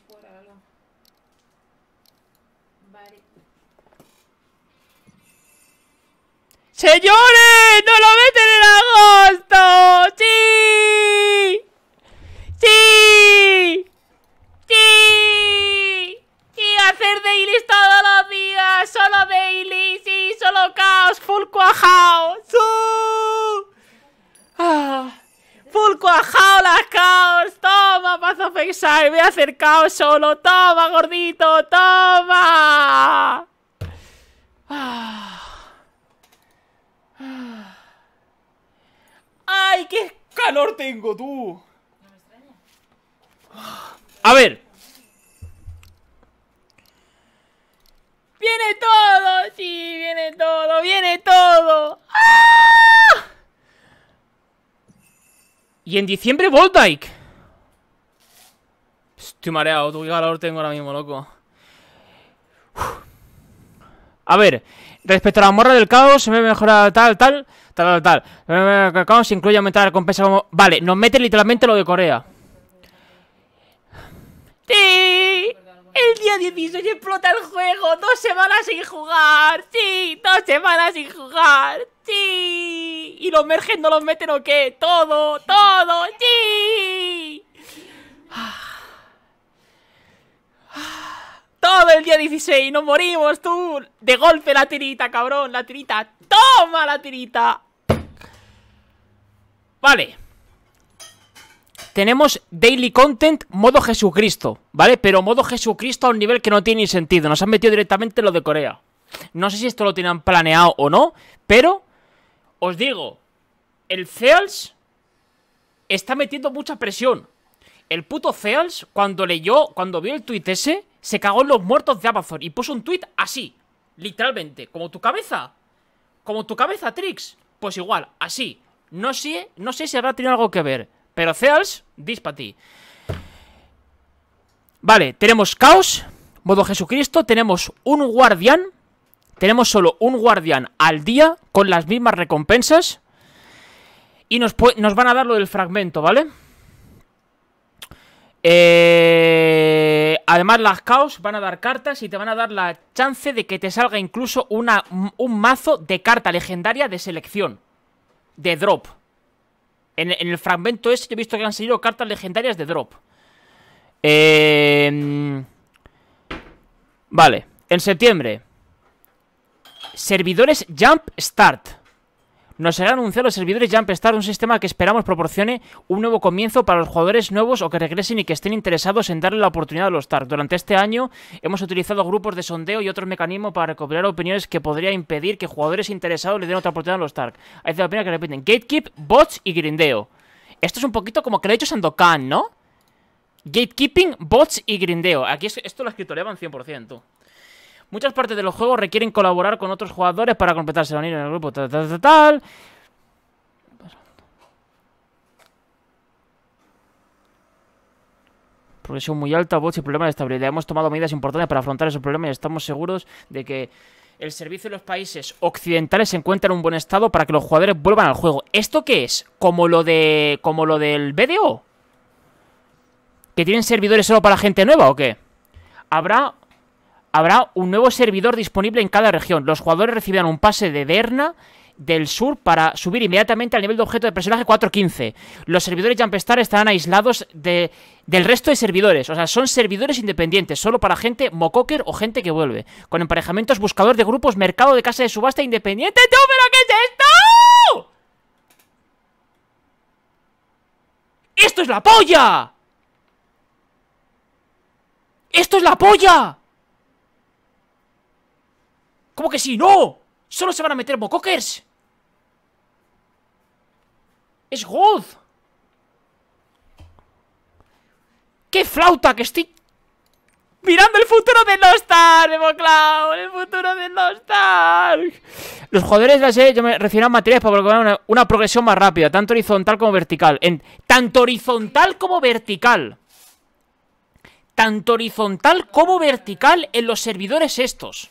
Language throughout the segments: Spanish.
por algo. Vale. ¡Señores! me he acercado solo. ¡Toma, gordito! ¡Toma! Ah. ¡Ay, qué calor tengo, tú! A ver. ¡Viene todo! ¡Sí, viene todo! ¡Viene todo! viene ¡Ah! todo Y en diciembre Voltaic. Estoy mareado, tu qué calor tengo ahora mismo, loco. A ver, respecto a la morra del caos, se me mejora tal, tal, tal, tal, tal. El caos incluye aumentar la recompensa Vale, nos mete literalmente lo de Corea. ¡Sí! El día 18 explota el juego, dos semanas sin jugar, sí, dos semanas sin jugar, sí. Y los merges no los meten o qué, todo, todo, sí. todo el día 16, no morimos, tú. De golpe la tirita, cabrón, la tirita. Toma la tirita. Vale. Tenemos Daily Content modo Jesucristo, ¿vale? Pero modo Jesucristo a un nivel que no tiene sentido. Nos han metido directamente lo de Corea. No sé si esto lo tienen planeado o no, pero os digo, el Ceals está metiendo mucha presión. El puto Ceals, cuando leyó, cuando vio el tuit ese, se cagó en los muertos de Amazon y puso un tweet así, literalmente, como tu cabeza. Como tu cabeza, Trix. Pues igual, así. No sé, no sé si habrá tenido algo que ver, pero Zeals, dis ti. Vale, tenemos caos, modo Jesucristo, tenemos un guardián, tenemos solo un guardián al día con las mismas recompensas y nos, nos van a dar lo del fragmento, ¿vale? vale eh, además, las caos van a dar cartas y te van a dar la chance de que te salga incluso una, un mazo de carta legendaria de selección. De drop. En, el fragmento ese yo he visto que han salido cartas legendarias de drop. Em, vale, en septiembre. Servidores Jump Start. Nos han anunciar los servidores Jumpstart, un sistema que esperamos proporcione un nuevo comienzo para los jugadores nuevos o que regresen y que estén interesados en darle la oportunidad a los TARC. Durante este año hemos utilizado grupos de sondeo y otros mecanismos para recopilar opiniones que podría impedir que jugadores interesados le den otra oportunidad a los TARC. Hay la opinión que repiten Gatekeep, Bots y Grindeo. Esto es un poquito como que lo ha hecho Sandokan, ¿no? Gatekeeping, bots y grindeo. Aquí esto lo escritoreaban 100%. Muchas partes de los juegos requieren colaborar con otros jugadores para completarse la en el grupo. Tal, tal, tal, Progresión muy alta, bots y problemas de estabilidad. Hemos tomado medidas importantes para afrontar esos problemas y estamos seguros de que el servicio de los países occidentales se encuentra en un buen estado para que los jugadores vuelvan al juego. ¿Esto qué es? ¿Como lo de. como lo del BDO? ¿Que tienen servidores solo para gente nueva o qué? Habrá habrá un nuevo servidor disponible en cada región. Los jugadores recibirán un pase de Berna del sur para subir inmediatamente al nivel de objeto de personaje 415. Los servidores Jumpstar estarán aislados del resto de servidores. O sea, son servidores independientes, solo para gente Mocoker o gente que vuelve. Con emparejamientos, buscador de grupos, mercado de casa de subasta independiente. ¡Tú, pero qué es esto! ¡Esto es la polla! ¡Esto es la polla! ¿Cómo que sí? ¡No! ¡Solo se van a meter mocockers! ¡Es God! ¡Qué flauta que estoy mirando el futuro de Lost Ark, en ¡El futuro de los Los jugadores de la serie yo me refiero a materiales para una, una, progresión más rápida, tanto horizontal como vertical. En, tanto horizontal como vertical. Tanto horizontal como vertical en los servidores estos.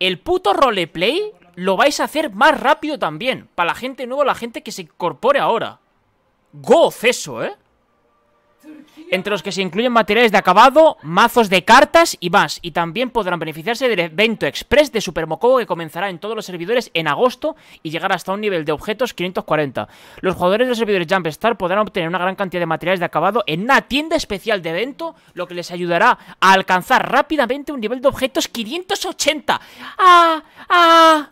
el puto roleplay lo vais a hacer más rápido también. Para la gente nueva, la gente que se incorpore ahora. go eso, ¿eh? entre los que se incluyen materiales de acabado, mazos de cartas y más. Y también podrán beneficiarse del evento express de Super que comenzará en todos los servidores en agosto y llegará hasta un nivel de objetos 540. Los jugadores de los servidores Jumpstar podrán obtener una gran cantidad de materiales de acabado en una tienda especial de evento, lo que les ayudará a alcanzar rápidamente un nivel de objetos 580. ¡Ah! ¡Ah!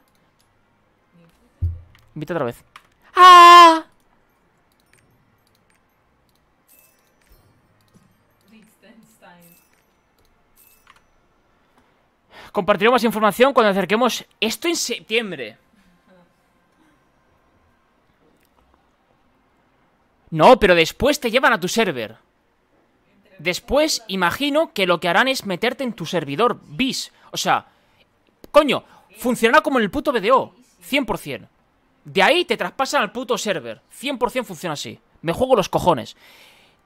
Invita otra vez. ¡Ah! Compartiremos más información cuando acerquemos esto en septiembre. No, pero después te llevan a tu server. Después, imagino que lo que harán es meterte en tu servidor bis. O sea, coño, funcionará como en el puto BDO. 100%. De ahí te traspasan al puto server. 100% funciona así. Me juego los cojones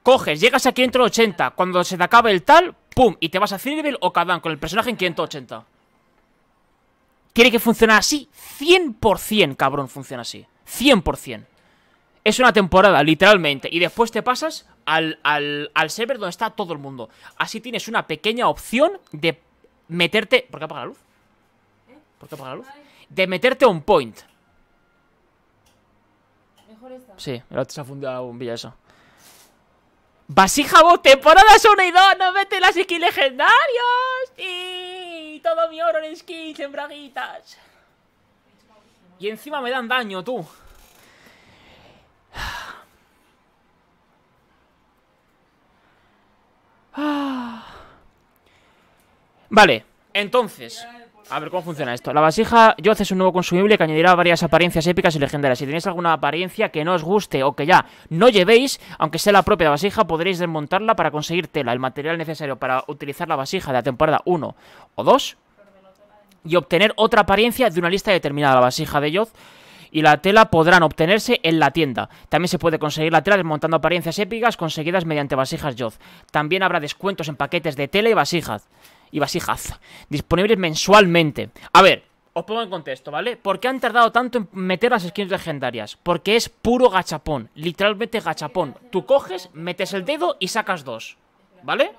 coges, llegas a 580, cuando se te acabe el tal, ¡pum! Y te vas a Cinebel o Kadan, con el personaje en 580. Quiere que funcionar así, 100%, cabrón, funciona así. 100%. Es una temporada, literalmente. Y después te pasas al, al, server donde está todo el mundo. Así tienes una pequeña opción de meterte... ¿Por qué apaga la luz? ¿Por qué apaga la luz? De meterte a un point. Sí, ahora se ha fundido la bombilla esa. Vasija bot, temporadas 1 y 2, ¡No meten las skins legendarios y todo mi oro en skins, en braguitas. Y encima me dan daño, tú. Vale, entonces... A ver, ¿cómo funciona esto? La vasija Yoz es un nuevo consumible que añadirá varias apariencias épicas y legendarias. Si tenéis alguna apariencia que no os guste o que ya no llevéis, aunque sea la propia vasija, podréis desmontarla para conseguir tela, el material necesario para utilizar la vasija de la temporada 1 o 2 y obtener otra apariencia de una lista determinada. La vasija de Yoz y la tela podrán obtenerse en la tienda. También se puede conseguir la tela desmontando apariencias épicas conseguidas mediante vasijas Yoz. También habrá descuentos en paquetes de tela y vasijas y vasijas disponibles mensualmente. A ver, os pongo en contexto, ¿vale? ¿Por qué han tardado tanto en meter las skins legendarias? Porque es puro gachapón, literalmente gachapón. Tú coges, metes el dedo y sacas dos, ¿vale?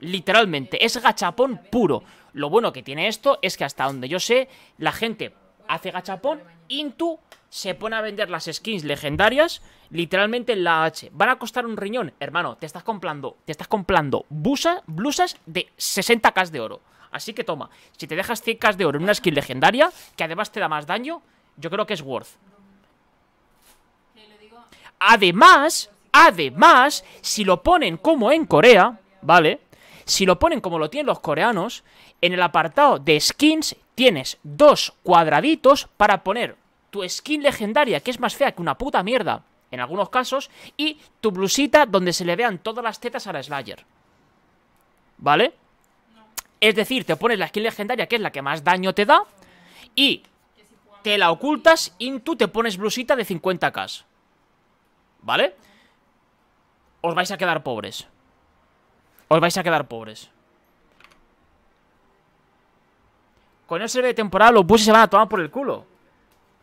Literalmente, es gachapón puro. Lo bueno que tiene esto es que hasta donde yo sé, la gente hace gachapón intu se pone a vender las skins legendarias literalmente en la H. Van a costar un riñón. Hermano, te estás comprando, te estás comprando busa blusas de 60k de oro. Así que toma, si te dejas 100k de oro en una skin legendaria, que además te da más daño, yo creo que es worth. Además, además, si lo ponen como en Corea, ¿vale? Si lo ponen como lo tienen los coreanos, en el apartado de skins tienes dos cuadraditos para poner tu skin legendaria, que es más fea que una puta mierda, en algunos casos, y tu blusita donde se le vean todas las tetas a la Slayer. ¿Vale? Es decir, te pones la skin legendaria, que es la que más daño te da, y te la ocultas y tú te pones blusita de 50k. ¿Vale? Os vais a quedar pobres. Os vais a quedar pobres. Con el server de temporada los buses se van a tomar por el culo.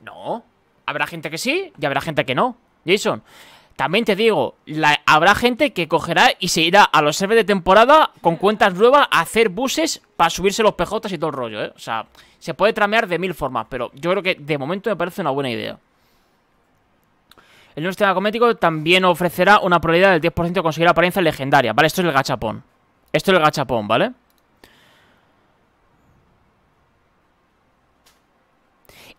No. Habrá gente que sí y habrá gente que no. Jason, también te digo, la, habrá gente que cogerá y se irá a los servers de temporada con cuentas nuevas a hacer buses para subirse los PJs y todo el rollo, ¿eh? O sea, se puede tramear de mil formas, pero yo creo que de momento me parece una buena idea. El nuevo sistema comético también ofrecerá una probabilidad del 10% de conseguir apariencia legendaria ¿vale? Esto es el gachapón. Esto es el gachapón, ¿vale?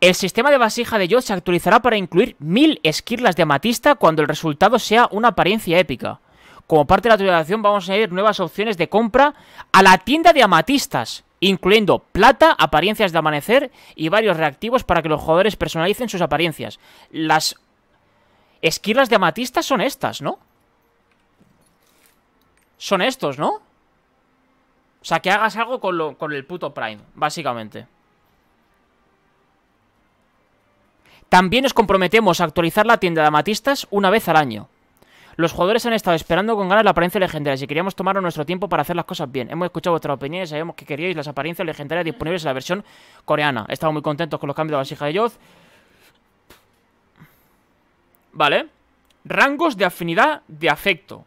El sistema de vasija de Yo se actualizará para incluir mil esquirlas de amatista cuando el resultado sea una apariencia épica. Como parte de la actualización vamos a añadir nuevas opciones de compra a la tienda de amatistas, incluyendo plata, apariencias de amanecer y varios reactivos para que los jugadores personalicen sus apariencias. Las esquirlas de amatistas son estas, ¿no? Son estos, ¿no? O sea, que hagas algo con, con el puto Prime, básicamente. También nos comprometemos a actualizar la tienda de amatistas una vez al año. Los jugadores han estado esperando con ganas la apariencia legendaria y queríamos tomarnos nuestro tiempo para hacer las cosas bien. Hemos escuchado vuestras opiniones, sabemos que queríais las apariencias legendarias disponibles en la versión coreana. Estamos muy contentos con los cambios de la vasija de Yoz. Vale. Rangos de afinidad de afecto.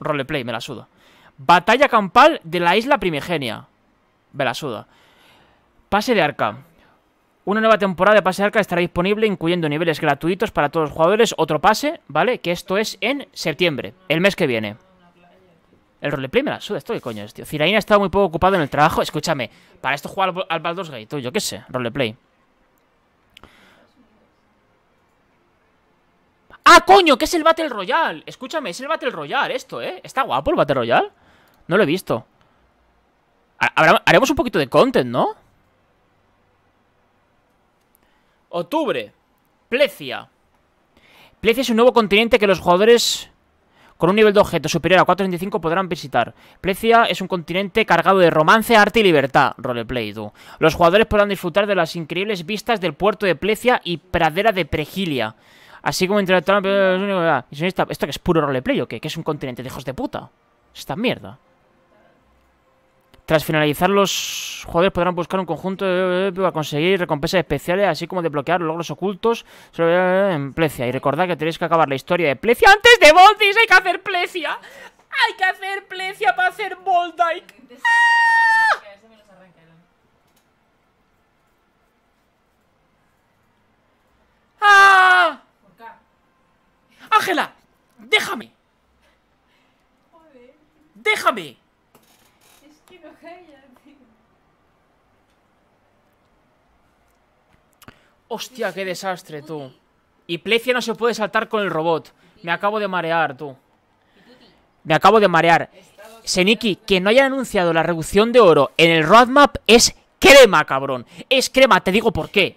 Roleplay, me la suda. Batalla campal de la isla primigenia. Me la suda. Pase de arca. Una nueva temporada de Pase Arca estará disponible incluyendo niveles gratuitos para todos los jugadores, otro pase, ¿vale? Que esto es en septiembre, el mes que viene. El roleplay me la suda, esto qué coño es, tío. ha estado muy poco ocupado en el trabajo. Escúchame, para esto jugar al, Baldos Baldur's Gate, yo qué sé, roleplay. ¡Ah, coño! ¿Qué es el Battle Royale? Escúchame, es el Battle Royale esto, ¿eh? ¿Está guapo el Battle Royale? No lo he visto. Haremos un poquito de content, ¿no? Octubre. Plecia. Plecia es un nuevo continente que los jugadores con un nivel de objeto superior a 425 podrán visitar. Plecia es un continente cargado de romance, arte y libertad. Roleplay, do. Los jugadores podrán disfrutar de las increíbles vistas del puerto de Plecia y pradera de Pregilia. Así como interactuar... ¿Esto que es puro roleplay o qué? ¿Que es un continente de hijos de puta? Esta mierda. Tras finalizar, los jugadores podrán buscar un conjunto de para conseguir recompensas especiales, así como desbloquear logros ocultos eh, en Plecia. Y recordad que tenéis que acabar la historia de Plecia antes de Boldis. Hay que hacer Plecia. Hay que hacer Plecia para hacer Boldike. ¡Ah! ¡Ah! ¡Ángela! ¡Déjame! ¡Déjame! Hostia, qué desastre, tú. Y Plecia no se puede saltar con el robot. Me acabo de marear, tú. Me acabo de marear. Seniki, que no hayan anunciado la reducción de oro en el roadmap es crema, cabrón. Es crema, te digo por qué.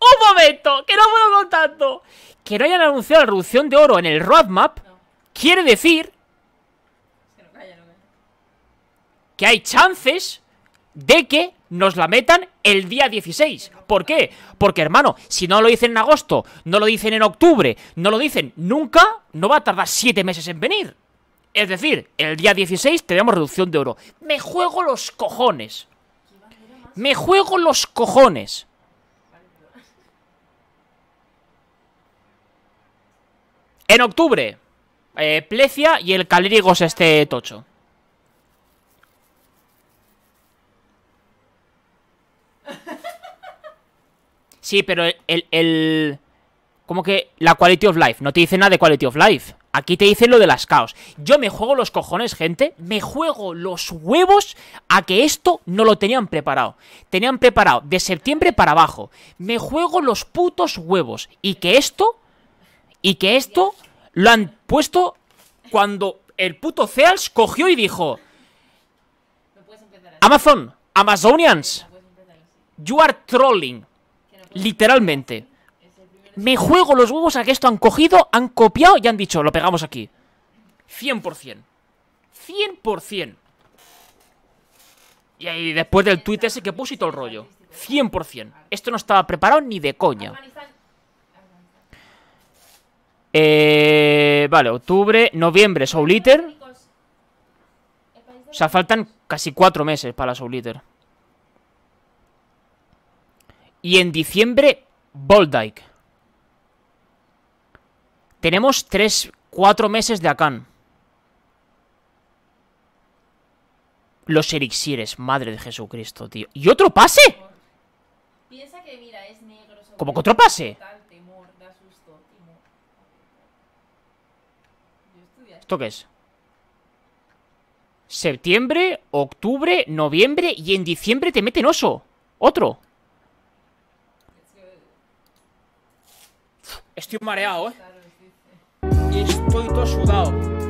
¡Un momento! ¡Que no puedo con tanto! Que no hayan anunciado la reducción de oro en el roadmap quiere decir hay chances de que nos la metan el día 16. ¿Por qué? Porque, hermano, si no lo dicen en agosto, no lo dicen en octubre, no lo dicen nunca, no va a tardar 7 meses en venir. Es decir, el día 16 tenemos reducción de oro. Me juego los cojones. Me juego los cojones. En octubre, eh, Plecia y el Calirigos este tocho. Sí, pero el, el... Como que la quality of life. No te dice nada de quality of life. Aquí te dice lo de las caos. Yo me juego los cojones, gente. Me juego los huevos a que esto no lo tenían preparado. Tenían preparado de septiembre para abajo. Me juego los putos huevos. Y que esto... Y que esto lo han puesto cuando el puto Ceals cogió y dijo... Amazon, Amazonians, you are trolling. Literalmente. Me juego los huevos a que esto han cogido, han copiado y han dicho, lo pegamos aquí. 100%. 100%. Y ahí después del tweet ese que puse y todo el rollo. 100%. Esto no estaba preparado ni de coña. Eh, vale, octubre, noviembre, Soul Eater. O sea, faltan casi cuatro meses para la Soul Eater. Y en diciembre, Boldike. Tenemos 3, 4 meses de Akan. Los elixires, madre de Jesucristo, tío. ¿Y otro pase? Piensa que, ¿Cómo que otro pase? ¿Esto qué es? Septiembre, octubre, noviembre y en diciembre te meten oso. Otro. Estoy mareado, ¿eh? Y estoy todo sudado.